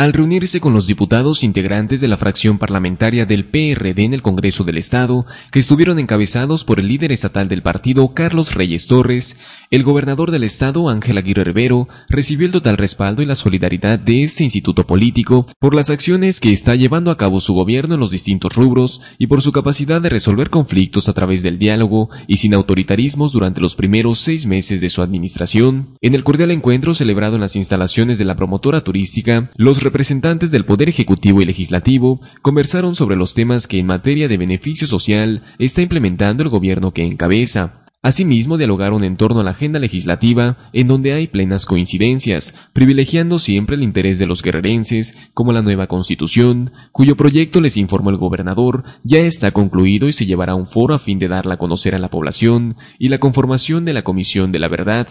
Al reunirse con los diputados integrantes de la fracción parlamentaria del PRD en el Congreso del Estado, que estuvieron encabezados por el líder estatal del partido Carlos Reyes Torres, el gobernador del Estado Ángel Aguirre Rivero recibió el total respaldo y la solidaridad de este instituto político por las acciones que está llevando a cabo su gobierno en los distintos rubros y por su capacidad de resolver conflictos a través del diálogo y sin autoritarismos durante los primeros seis meses de su administración. En el cordial encuentro celebrado en las instalaciones de la promotora turística, los representantes del Poder Ejecutivo y Legislativo conversaron sobre los temas que en materia de beneficio social está implementando el gobierno que encabeza. Asimismo, dialogaron en torno a la agenda legislativa, en donde hay plenas coincidencias, privilegiando siempre el interés de los guerrerenses, como la nueva constitución, cuyo proyecto, les informó el gobernador, ya está concluido y se llevará a un foro a fin de darla a conocer a la población, y la conformación de la Comisión de la Verdad.